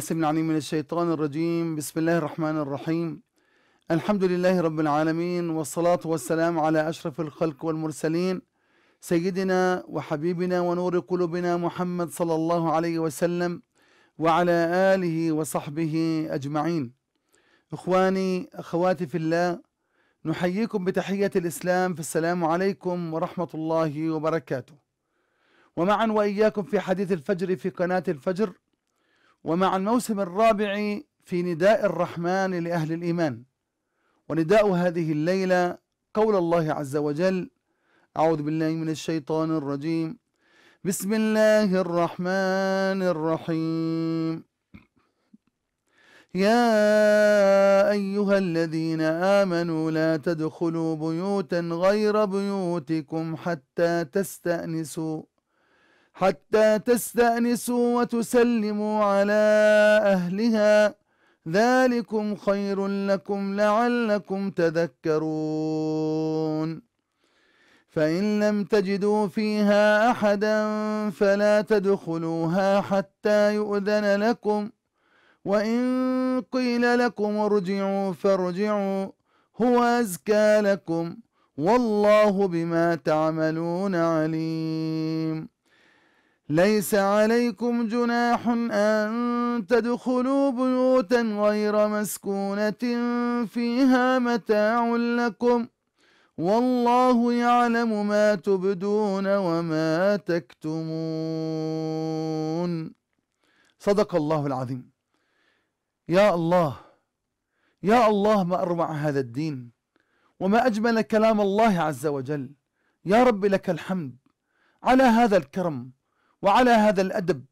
سمن العليم من الشيطان الرجيم بسم الله الرحمن الرحيم الحمد لله رب العالمين والصلاة والسلام على أشرف الخلق والمرسلين سيدنا وحبيبنا ونور قلوبنا محمد صلى الله عليه وسلم وعلى آله وصحبه أجمعين إخواني أخواتي في الله نحييكم بتحية الإسلام فالسلام عليكم ورحمة الله وبركاته ومعا وإياكم في حديث الفجر في قناة الفجر ومع الموسم الرابع في نداء الرحمن لأهل الإيمان ونداء هذه الليلة قول الله عز وجل أعوذ بالله من الشيطان الرجيم بسم الله الرحمن الرحيم يا أيها الذين آمنوا لا تدخلوا بيوتا غير بيوتكم حتى تستأنسوا حتى تستأنسوا وتسلموا على أهلها ذلكم خير لكم لعلكم تذكرون فإن لم تجدوا فيها أحدا فلا تدخلوها حتى يؤذن لكم وإن قيل لكم ارجعوا فارجعوا هو أزكى لكم والله بما تعملون عليم ليس عليكم جناح أن تدخلوا بيوتا غير مسكونة فيها متاع لكم والله يعلم ما تبدون وما تكتمون صدق الله العظيم يا الله يا الله ما أروع هذا الدين وما أجمل كلام الله عز وجل يا رب لك الحمد على هذا الكرم وعلى هذا الادب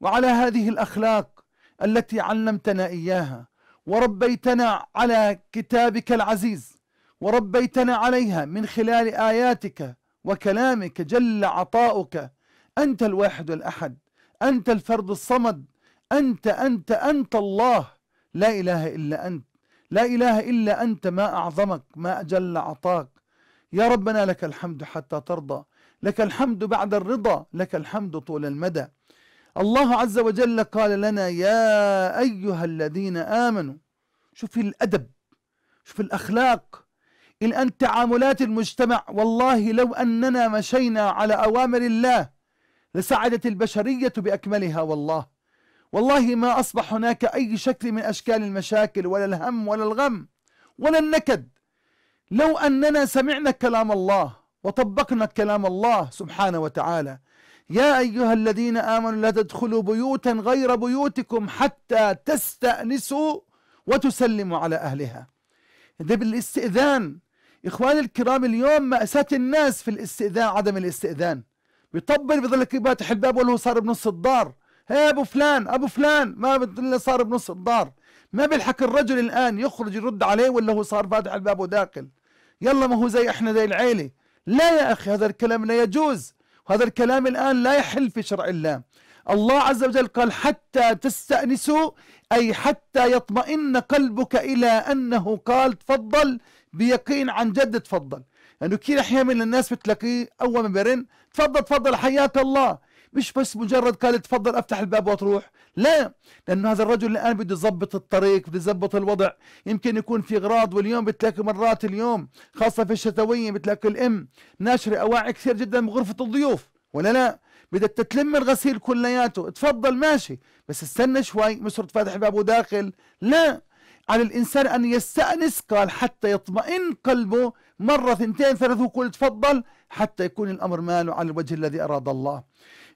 وعلى هذه الاخلاق التي علمتنا اياها وربيتنا على كتابك العزيز وربيتنا عليها من خلال اياتك وكلامك جل عطاؤك انت الواحد الاحد انت الفرد الصمد انت انت انت الله لا اله الا انت لا اله الا انت ما اعظمك ما اجل عطاك يا ربنا لك الحمد حتى ترضى لك الحمد بعد الرضا لك الحمد طول المدى الله عز وجل قال لنا يا أيها الذين آمنوا شوف الأدب شوف الأخلاق الآن تعاملات المجتمع والله لو أننا مشينا على أوامر الله لسعدت البشرية بأكملها والله والله ما أصبح هناك أي شكل من أشكال المشاكل ولا الهم ولا الغم ولا النكد لو أننا سمعنا كلام الله وطبقنا كلام الله سبحانه وتعالى يا أيها الذين آمنوا لا تدخلوا بيوتا غير بيوتكم حتى تستأنسوا وتسلموا على أهلها ده بالاستئذان إخواني الكرام اليوم مأساة الناس في الاستئذان عدم الاستئذان بيطبل بيظل يبات حباب ولا هو صار بنص الدار هي أبو فلان أبو فلان ما صار بنص الدار ما بيلحق الرجل الآن يخرج يرد عليه ولا هو صار فاتح الباب وداخل يلا ما هو زي احنا زي العيلة لا يا أخي هذا الكلام لا يجوز هذا الكلام الآن لا يحل في شرع الله الله عز وجل قال حتى تستأنسوا أي حتى يطمئن قلبك إلى أنه قال تفضل بيقين عن جد تفضل لأنه يعني كثير أحيانا من الناس بتلاقيه أول ما بيرن تفضل تفضل حياك الله مش بس مجرد قال تفضل افتح الباب وتروح لا لانه هذا الرجل الان بده يظبط الطريق بده يظبط الوضع يمكن يكون في اغراض واليوم بتلاقي مرات اليوم خاصه في الشتويه بتلاقي الام ناشره اواعي كثير جدا بغرفه الضيوف ولا لا بدك تتلم الغسيل كلياته تفضل ماشي بس استنى شوي مش صرت فاتح الباب وداخل لا على الإنسان أن يستأنس قال حتى يطمئن قلبه مرة ثنتين ثلاثه وكل تفضل حتى يكون الأمر ماله على الوجه الذي أراد الله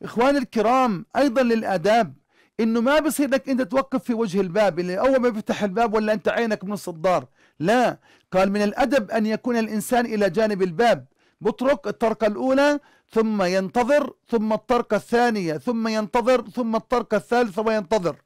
اخواني الكرام ايضا للاداب انه ما بصير لك انت توقف في وجه الباب اللي اول ما بيفتح الباب ولا انت عينك من الصدار لا قال من الادب ان يكون الانسان الى جانب الباب بترك الطرقة الأولى ثم ينتظر ثم الطرقة الثانية ثم ينتظر ثم الطرقة الثالثة وينتظر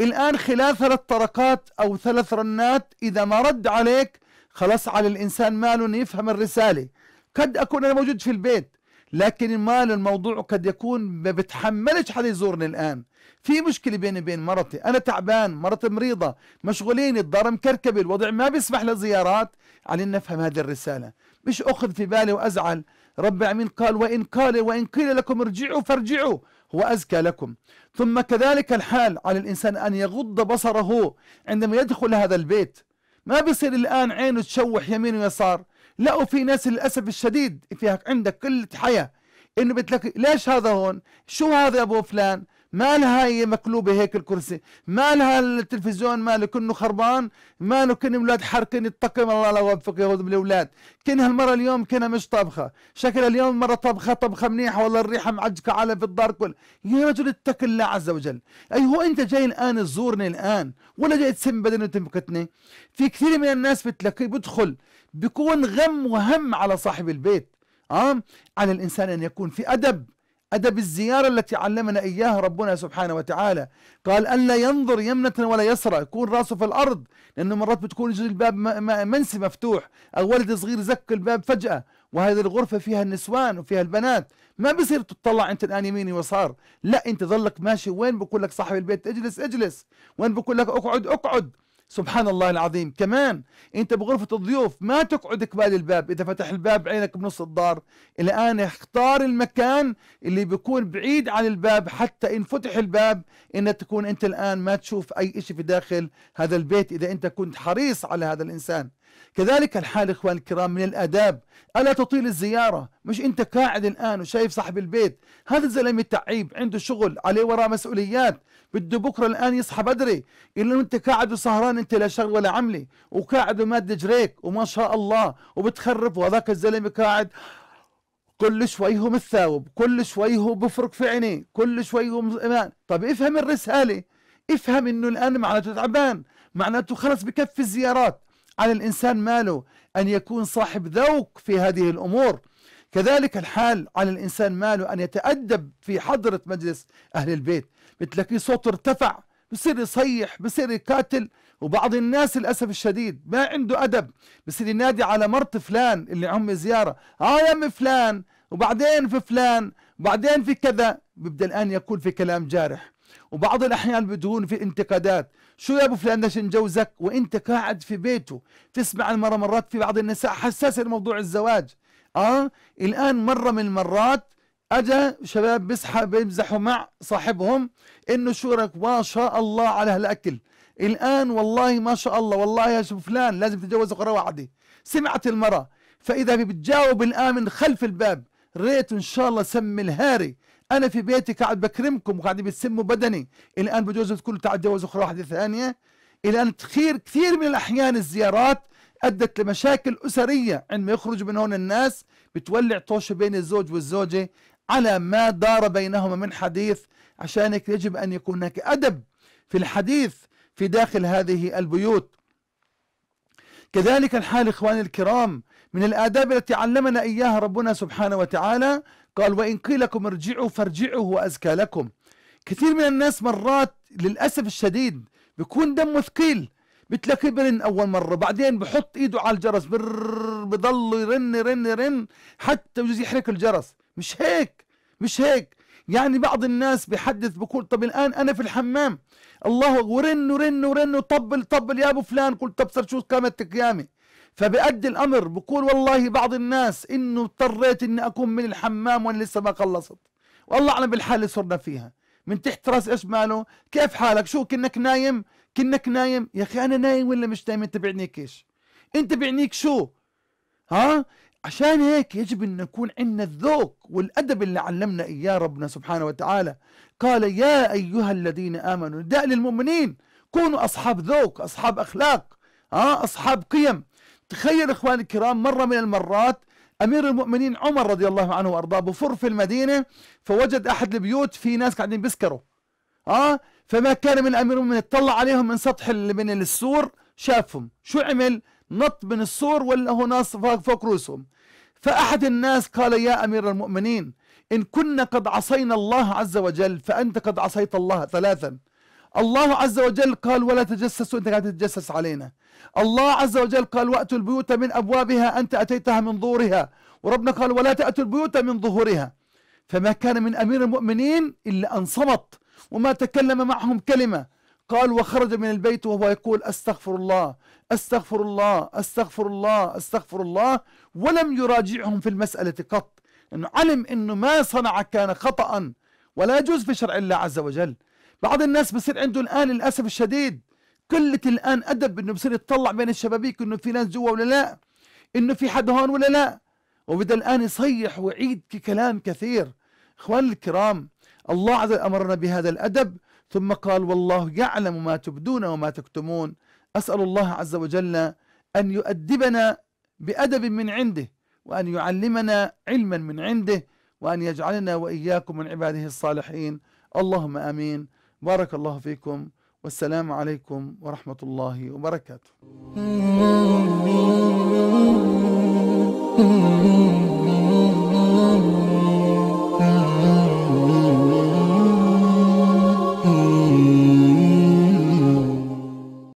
الآن خلال ثلاث طرقات أو ثلاث رنات إذا ما رد عليك خلاص على الإنسان ماله يفهم الرسالة قد أكون أنا موجود في البيت لكن المال الموضوع قد يكون ما بتحملش حد يزورني الآن في مشكلة بيني وبين مرتي أنا تعبان مرتي مريضة مشغولين الدار مكركبة الوضع ما بيسمح لزيارات علينا نفهم هذه الرسالة مش أخذ في بالي وأزعل رب العالمين قال وإن قال وإن قيل لكم ارجعوا فارجعوا هو أزكى لكم ثم كذلك الحال على الإنسان أن يغض بصره عندما يدخل هذا البيت ما بيصير الآن عينه تشوح يمين ويسار لقوا في ناس للاسف الشديد فيها عندك قله حياه انه بتلاقي ليش هذا هون شو هذا يا ابو فلان مالها هي مقلوبة هيك الكرسي مالها التلفزيون ماله كنه خربان ماله كن اولاد حركين يتقم الله لا يوفق يا الاولاد كن المرة اليوم كنا مش طابخه شكلها اليوم مرة طابخه طبخة منيحة والله الريحة معجقة على في الدار كل يا رجل اتق الله عز وجل اي هو انت جاي الان تزورني الان ولا جاي تسم بدني وتنبكتني في كثير من الناس بتلاقيه بدخل بيكون غم وهم على صاحب البيت آه؟ على الإنسان أن يكون في أدب أدب الزيارة التي علمنا إياها ربنا سبحانه وتعالى قال ألا ينظر يمنة ولا يسرى يكون راسه في الأرض لأنه مرات بتكون الباب منسي مفتوح أو ولد صغير زك الباب فجأة وهذه الغرفة فيها النسوان وفيها البنات ما بصير تطلع أنت الآن يمين ويسار لا أنت ظلك ماشي وين بقول لك صاحب البيت اجلس اجلس وين بقول لك اقعد اقعد سبحان الله العظيم كمان انت بغرفة الضيوف ما تقعد قبال الباب اذا فتح الباب عينك بنص الدار الان اختار المكان اللي بيكون بعيد عن الباب حتى ان فتح الباب ان تكون انت الان ما تشوف اي شيء في داخل هذا البيت اذا انت كنت حريص على هذا الانسان كذلك الحال إخوان الكرام من الأداب ألا تطيل الزيارة مش أنت قاعد الآن وشايف صاحب البيت هذا الزلمة تعيب عنده شغل عليه وراء مسؤوليات بده بكرة الآن يصحى بدري إلا أنت قاعد وسهران أنت لا شغل ولا عملي وقاعد وماد جريك وما شاء الله وبتخرف وهذاك الزلمة قاعد كل شوي هو متثاوب كل شوي هو بفرق في عينيه كل شوي هو مزئمان. طب افهم الرسالة افهم انه الان معناته تعبان معناته خلص بكفي الزيارات على الإنسان ماله أن يكون صاحب ذوق في هذه الأمور كذلك الحال على الإنسان ماله أن يتأدب في حضرة مجلس أهل البيت بتلاقيه صوته ارتفع بصير يصيح بصير يقاتل وبعض الناس للأسف الشديد ما عنده أدب بصير ينادي على مرت فلان اللي عم زيارة عالم آه فلان وبعدين في فلان وبعدين في كذا بيبدأ الآن يقول في كلام جارح وبعض الأحيان بدون في انتقادات شو يا ابو فلان ليش نجوزك وانت قاعد في بيته تسمع المره مرات في بعض النساء حساسه لموضوع الزواج اه الان مره من المرات اجى شباب بيسحب بيمزحوا مع صاحبهم انه شو رك ما شاء الله على هالاكل الان والله ما شاء الله والله يا ابو فلان لازم تتجوز قرا وعدي سمعت المره فاذا بتجاوب الامن خلف الباب ريت ان شاء الله سم الهاري انا في بيتي قاعد بكرمكم وقاعد بتسموا بدني الان بجوز تكونوا تعدوا اخرى واحده ثانيه الى ان تخير كثير من الاحيان الزيارات ادت لمشاكل اسريه عندما يخرج من هون الناس بتولع طوشه بين الزوج والزوجه على ما دار بينهما من حديث عشان هيك يجب ان يكون هناك ادب في الحديث في داخل هذه البيوت كذلك الحال اخواني الكرام من الاداب التي علمنا اياها ربنا سبحانه وتعالى قال وإن قيل لكم ارجعوا فارجعوا هو أزكى لكم كثير من الناس مرات للأسف الشديد بيكون دمه ثقيل بتلاقيه برن اول مره بعدين بحط ايده على الجرس بضل يرن يرن يرن حتى بجوز يحرق الجرس مش هيك مش هيك يعني بعض الناس بحدث بقول طب الان انا في الحمام الله ورن ورن ورن طبل طبل يا ابو فلان قلت طب شو قامت قيامي فبأدي الأمر بقول والله بعض الناس إنه اضطريت إني أكون من الحمام وأنا لسه ما خلصت والله أعلم بالحالة اللي صرنا فيها من تحت راس ايش ماله كيف حالك شو كنك نايم كنك نايم يا اخي انا نايم ولا مش نايم انت بعنيك ايش انت بعنيك شو ها عشان هيك يجب ان نكون عندنا الذوق والادب اللي علمنا اياه ربنا سبحانه وتعالى قال يا ايها الذين امنوا دع للمؤمنين كونوا اصحاب ذوق اصحاب اخلاق ها اصحاب قيم تخيل إخواني الكرام مرة من المرات امير المؤمنين عمر رضي الله عنه وارضاه بفر في المدينه فوجد احد البيوت في ناس قاعدين بيسكروا اه فما كان من امير المؤمنين اطلع عليهم من سطح من السور شافهم شو عمل نط من السور ولا هو ناس فوق رؤوسهم فاحد الناس قال يا امير المؤمنين ان كنا قد عصينا الله عز وجل فانت قد عصيت الله ثلاثا الله عز وجل قال ولا تجسسوا انت قاعد تتجسس علينا الله عز وجل قال وأتوا البيوت من أبوابها أنت أتيتها من ظهورها وربنا قال ولا تأتوا البيوت من ظهورها فما كان من أمير المؤمنين إلا أن صمت وما تكلم معهم كلمة قال وخرج من البيت وهو يقول أستغفر الله أستغفر الله أستغفر الله أستغفر الله ولم يراجعهم في المسألة قط إنه علم إنه ما صنع كان خطأ ولا يجوز في شرع الله عز وجل بعض الناس بصير عنده الآن للأسف الشديد قلة الآن أدب إنه بصير يتطلع بين الشبابيك إنه في ناس جوا ولا لا إنه في حد هون ولا لا وبدأ الآن يصيح ويعيد كلام كثير اخواني الكرام الله عز وجل أمرنا بهذا الأدب ثم قال والله يعلم ما تبدون وما تكتمون أسأل الله عز وجل أن يؤدبنا بأدب من عنده وأن يعلمنا علما من عنده وأن يجعلنا وإياكم من عباده الصالحين اللهم آمين بارك الله فيكم والسلام عليكم ورحمة الله وبركاته